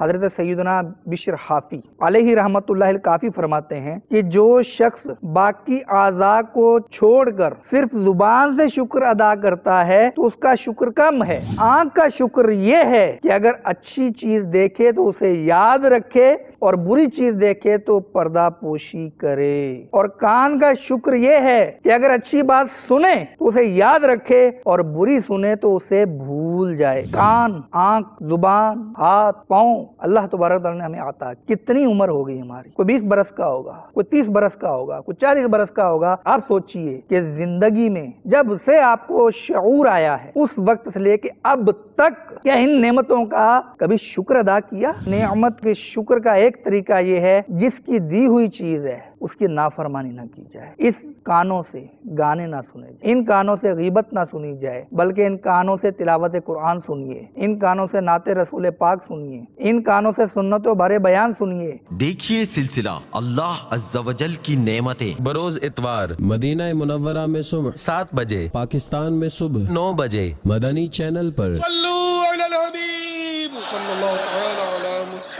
हज़रत सैदना बिशर हाफ़ी ही रहमत काफ़ी फरमाते हैं कि जो शख्स बाकी आज़ा को छोड़कर सिर्फ जुबान से शुक्र अदा करता है तो उसका शुक्र कम है आँख का शुक्र ये है कि अगर अच्छी चीज़ देखे तो उसे याद रखे और बुरी चीज देखे तो पर्दा पोशी करे और कान का शुक्र ये है कि अगर अच्छी बात सुने तो उसे याद रखे और बुरी सुने तो उसे भूल जाए कान आंख जुबान हाथ पाओ अल्लाह तबारक ने हमें आता कितनी उम्र होगी हमारी कोई बीस बरस का होगा कोई तीस बरस का होगा कोई चालीस बरस का होगा आप सोचिए कि जिंदगी में जब से आपको शूर आया है उस वक्त से लेके अब तक क्या इन नेमतों का कभी शुक्र अदा किया नेमत के शुक्र का एक तरीका यह है जिसकी दी हुई चीज है उसकी नाफरमानी ना की जाए इस कानों से गाने ना सुने जाए इन कानों से गीबत ना सुनी जाए बल्कि इन कानों से तिलावत कुरान सुनिए इन कानों से नाते रसूल पाक सुनिए इन कानों से सुन्नत भरे बयान सुनिए देखिए सिलसिला अल्लाह अज्जावजल की नेमतें बरोज इतवार मदीना मुनवरा में सुबह सात बजे पाकिस्तान में सुबह नौ बजे मदनी चैनल पर